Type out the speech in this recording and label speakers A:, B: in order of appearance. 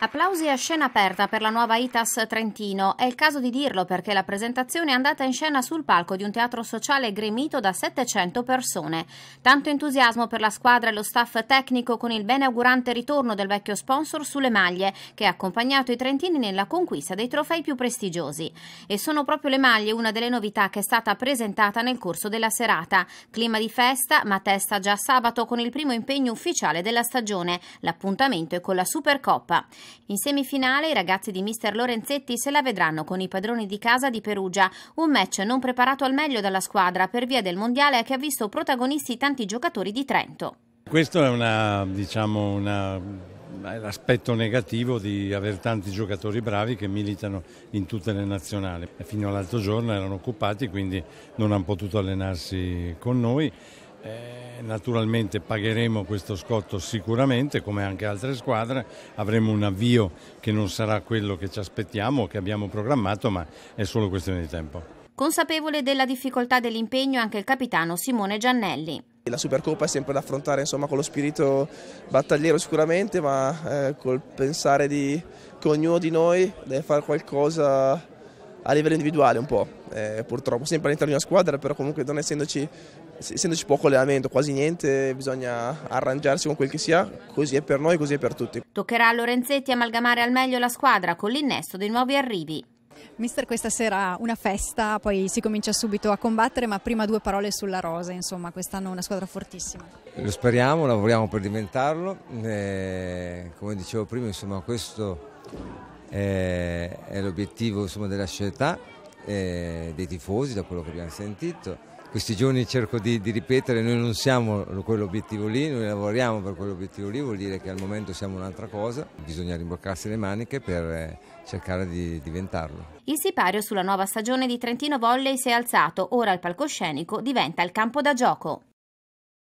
A: Applausi a scena aperta per la nuova ITAS Trentino. È il caso di dirlo perché la presentazione è andata in scena sul palco di un teatro sociale gremito da 700 persone. Tanto entusiasmo per la squadra e lo staff tecnico con il beneaugurante ritorno del vecchio sponsor sulle maglie che ha accompagnato i trentini nella conquista dei trofei più prestigiosi. E sono proprio le maglie una delle novità che è stata presentata nel corso della serata. Clima di festa, ma testa già sabato con il primo impegno ufficiale della stagione. L'appuntamento è con la Supercoppa. In semifinale i ragazzi di mister Lorenzetti se la vedranno con i padroni di casa di Perugia, un match non preparato al meglio dalla squadra per via del mondiale che ha visto protagonisti tanti giocatori di Trento.
B: Questo è una, diciamo, una l'aspetto negativo di avere tanti giocatori bravi che militano in tutte le nazionali. Fino all'altro giorno erano occupati, quindi non hanno potuto allenarsi con noi. Eh, naturalmente pagheremo questo scotto sicuramente, come anche altre squadre, avremo un avvio che non sarà quello che ci aspettiamo che abbiamo programmato, ma è solo questione di tempo.
A: Consapevole della difficoltà dell'impegno anche il capitano Simone Giannelli.
C: La Supercoppa è sempre da affrontare insomma, con lo spirito battagliero sicuramente, ma eh, col pensare di, che ognuno di noi deve fare qualcosa a livello individuale un po', eh, purtroppo, sempre all'interno di una squadra, però comunque non essendoci, essendoci poco allenamento, quasi niente, bisogna arrangiarsi con quel che sia, così è per noi, così è per tutti. Toccherà
A: a Lorenzetti amalgamare al meglio la squadra con l'innesto dei nuovi arrivi. Mister, questa sera una festa, poi si comincia subito a combattere, ma prima due parole sulla Rosa, insomma, quest'anno una
D: squadra fortissima. Lo speriamo, lavoriamo per diventarlo, eh, come dicevo prima, insomma, questo eh, è l'obiettivo insomma, della società, eh, dei tifosi, da quello che abbiamo sentito. Questi giorni cerco di, di ripetere, noi non siamo quell'obiettivo lì, noi lavoriamo per quell'obiettivo lì, vuol dire che al momento siamo un'altra cosa, bisogna rimboccarsi le maniche per eh, cercare di diventarlo.
A: Il sipario sulla nuova stagione di Trentino Volley si è alzato, ora il palcoscenico diventa il campo da gioco.